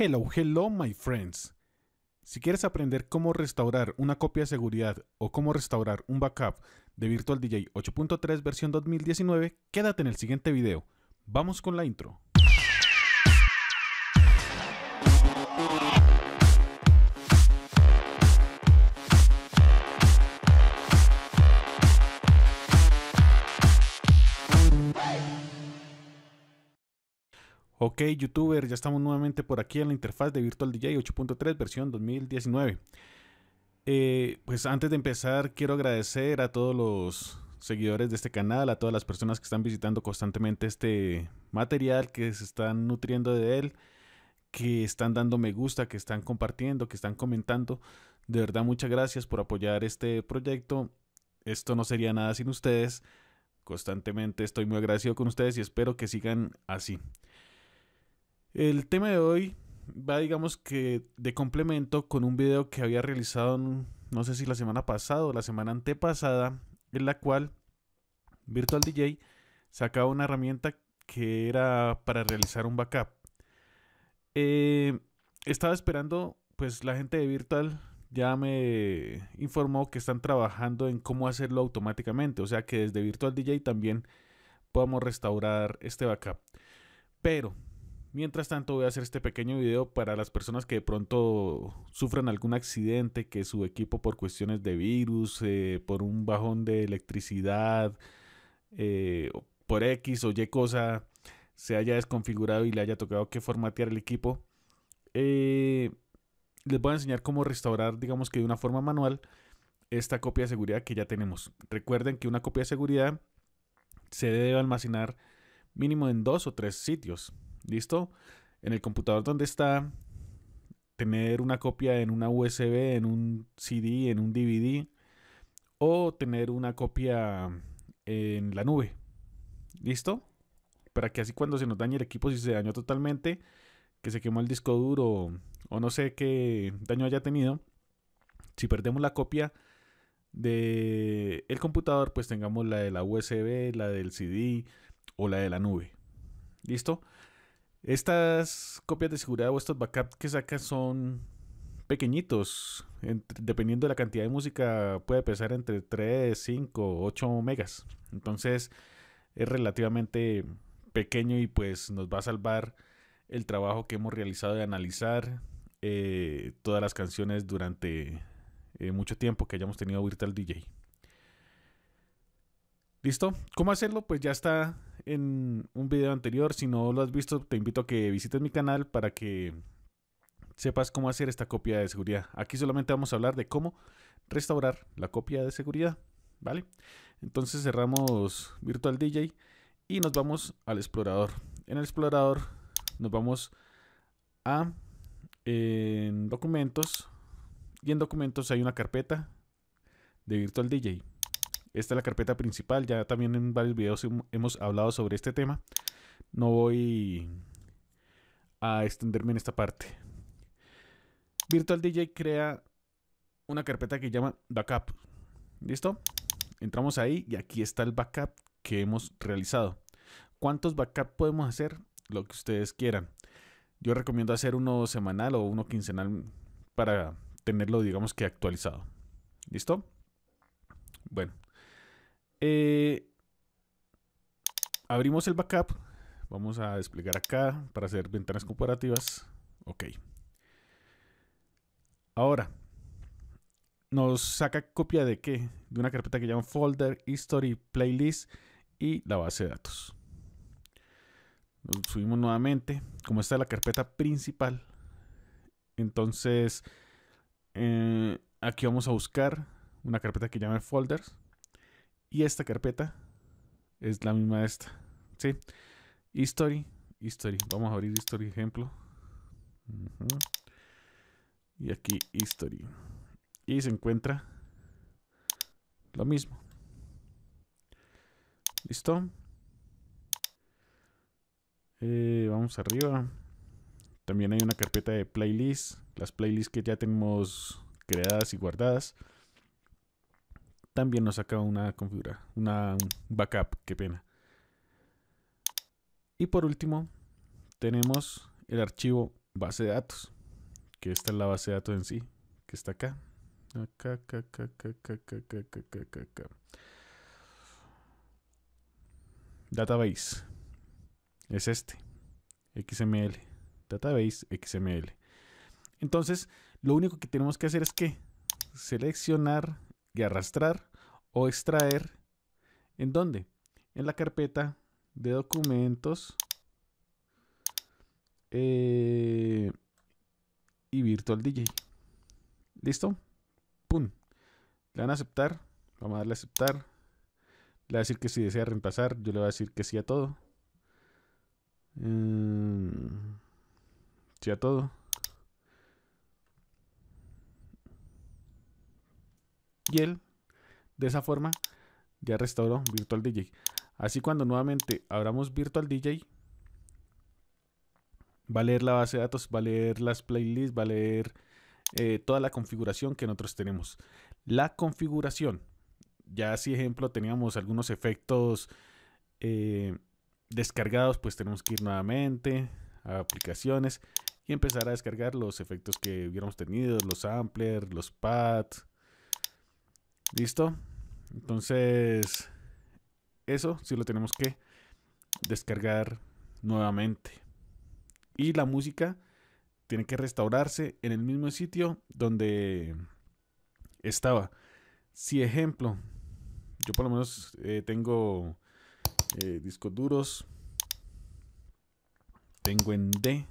Hello, hello, my friends. Si quieres aprender cómo restaurar una copia de seguridad o cómo restaurar un backup de Virtual DJ 8.3 versión 2019, quédate en el siguiente video. Vamos con la intro. Ok, youtuber, ya estamos nuevamente por aquí en la interfaz de Virtual DJ 8.3 versión 2019. Eh, pues antes de empezar, quiero agradecer a todos los seguidores de este canal, a todas las personas que están visitando constantemente este material, que se están nutriendo de él, que están dando me gusta, que están compartiendo, que están comentando. De verdad, muchas gracias por apoyar este proyecto. Esto no sería nada sin ustedes. Constantemente estoy muy agradecido con ustedes y espero que sigan así. El tema de hoy va, digamos que, de complemento con un video que había realizado, no sé si la semana pasada o la semana antepasada, en la cual Virtual DJ sacaba una herramienta que era para realizar un backup. Eh, estaba esperando, pues la gente de Virtual ya me informó que están trabajando en cómo hacerlo automáticamente, o sea que desde Virtual DJ también podamos restaurar este backup. Pero Mientras tanto voy a hacer este pequeño video para las personas que de pronto sufran algún accidente, que su equipo por cuestiones de virus, eh, por un bajón de electricidad, eh, por X o Y cosa, se haya desconfigurado y le haya tocado que formatear el equipo. Eh, les voy a enseñar cómo restaurar, digamos que de una forma manual, esta copia de seguridad que ya tenemos. Recuerden que una copia de seguridad se debe almacenar mínimo en dos o tres sitios. ¿Listo? En el computador donde está, tener una copia en una USB, en un CD, en un DVD, o tener una copia en la nube. ¿Listo? Para que así cuando se nos dañe el equipo, si se dañó totalmente, que se quemó el disco duro o no sé qué daño haya tenido, si perdemos la copia de computador, pues tengamos la de la USB, la del CD o la de la nube. ¿Listo? Estas copias de seguridad o estos backups que sacas son pequeñitos. dependiendo de la cantidad de música, puede pesar entre 3, 5, 8 megas. Entonces es relativamente pequeño y pues nos va a salvar el trabajo que hemos realizado de analizar eh, todas las canciones durante eh, mucho tiempo que hayamos tenido Virtual DJ. ¿Listo? ¿Cómo hacerlo? Pues ya está en un video anterior. Si no lo has visto, te invito a que visites mi canal para que sepas cómo hacer esta copia de seguridad. Aquí solamente vamos a hablar de cómo restaurar la copia de seguridad. ¿Vale? Entonces cerramos Virtual DJ y nos vamos al explorador. En el explorador nos vamos a documentos y en documentos hay una carpeta de Virtual DJ. Esta es la carpeta principal, ya también en varios videos hemos hablado sobre este tema. No voy a extenderme en esta parte. Virtual DJ crea una carpeta que llama backup. ¿Listo? Entramos ahí y aquí está el backup que hemos realizado. ¿Cuántos backups podemos hacer? Lo que ustedes quieran. Yo recomiendo hacer uno semanal o uno quincenal para tenerlo, digamos que actualizado. ¿Listo? Bueno, eh, abrimos el backup. Vamos a desplegar acá para hacer ventanas comparativas. Ok. Ahora, nos saca copia de qué? De una carpeta que llama folder, history, playlist y la base de datos. subimos nuevamente. Como esta es la carpeta principal, entonces eh, aquí vamos a buscar una carpeta que llame folders. Y esta carpeta es la misma de esta. ¿Sí? History, history. Vamos a abrir history ejemplo. Y aquí history. Y se encuentra lo mismo. ¿Listo? Eh, vamos arriba. También hay una carpeta de playlists. Las playlists que ya tenemos creadas y guardadas. También nos saca una configura, una backup, qué pena. Y por último, tenemos el archivo base de datos, que esta es la base de datos en sí, que está acá. Database. Es este. XML. Database XML. Entonces, lo único que tenemos que hacer es que seleccionar arrastrar o extraer. ¿En dónde? En la carpeta de documentos eh, y Virtual DJ. ¿Listo? ¡Pum! Le van a aceptar. Vamos a darle a aceptar. Le va a decir que si desea reemplazar, yo le voy a decir que sí a todo. Mm, sí a todo. y él, de esa forma, ya restauró Virtual DJ. Así cuando nuevamente abramos Virtual DJ, va a leer la base de datos, va a leer las playlists, va a leer eh, toda la configuración que nosotros tenemos. La configuración, ya si ejemplo teníamos algunos efectos eh, descargados, pues tenemos que ir nuevamente a aplicaciones y empezar a descargar los efectos que hubiéramos tenido, los samplers, los pads, ¿Listo? Entonces, eso sí lo tenemos que descargar nuevamente. Y la música tiene que restaurarse en el mismo sitio donde estaba. Si ejemplo, yo por lo menos eh, tengo eh, discos duros, tengo en D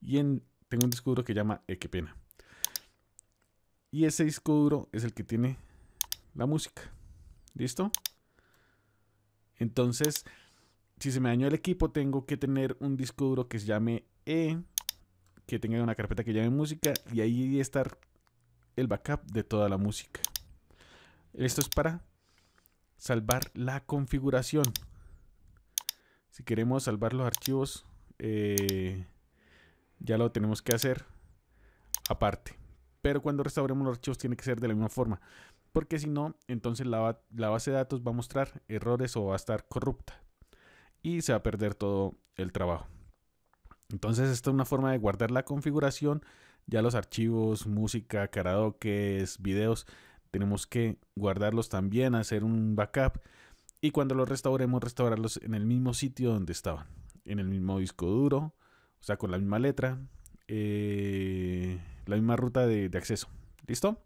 y en, tengo un disco duro que llama eh, pena. Y ese disco duro es el que tiene la música. ¿Listo? Entonces, si se me dañó el equipo, tengo que tener un disco duro que se llame E, que tenga una carpeta que llame música y ahí estar el backup de toda la música. Esto es para salvar la configuración. Si queremos salvar los archivos, eh, ya lo tenemos que hacer aparte. Pero cuando restauremos los archivos tiene que ser de la misma forma porque si no, entonces la, base de datos va a mostrar errores o va a estar corrupta y se va a perder todo el trabajo. Entonces esta es una forma de guardar la configuración, ya los archivos, música, karaoke, videos, tenemos que guardarlos también, hacer un backup y cuando los restauremos, restaurarlos en el mismo sitio donde estaban, en el mismo disco duro, o sea, con la misma letra, eh, la misma ruta de acceso. ¿Listo?